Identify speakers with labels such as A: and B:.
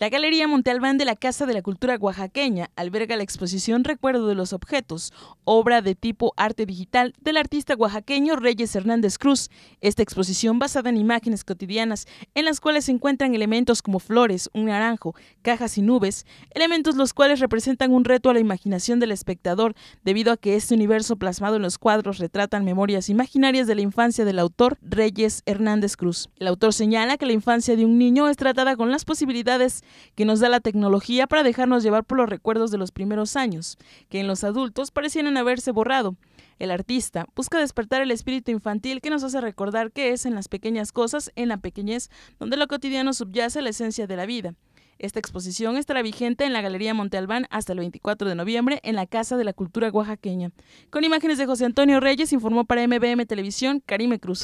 A: La Galería Montalbán de la Casa de la Cultura Oaxaqueña alberga la exposición Recuerdo de los Objetos, obra de tipo arte digital del artista oaxaqueño Reyes Hernández Cruz. Esta exposición basada en imágenes cotidianas en las cuales se encuentran elementos como flores, un naranjo, cajas y nubes, elementos los cuales representan un reto a la imaginación del espectador debido a que este universo plasmado en los cuadros retratan memorias imaginarias de la infancia del autor Reyes Hernández Cruz. El autor señala que la infancia de un niño es tratada con las posibilidades que nos da la tecnología para dejarnos llevar por los recuerdos de los primeros años, que en los adultos parecieran haberse borrado. El artista busca despertar el espíritu infantil que nos hace recordar que es en las pequeñas cosas, en la pequeñez, donde lo cotidiano subyace la esencia de la vida. Esta exposición estará vigente en la Galería Monte Albán hasta el 24 de noviembre en la Casa de la Cultura Oaxaqueña. Con imágenes de José Antonio Reyes, informó para MBM Televisión Karime Cruz.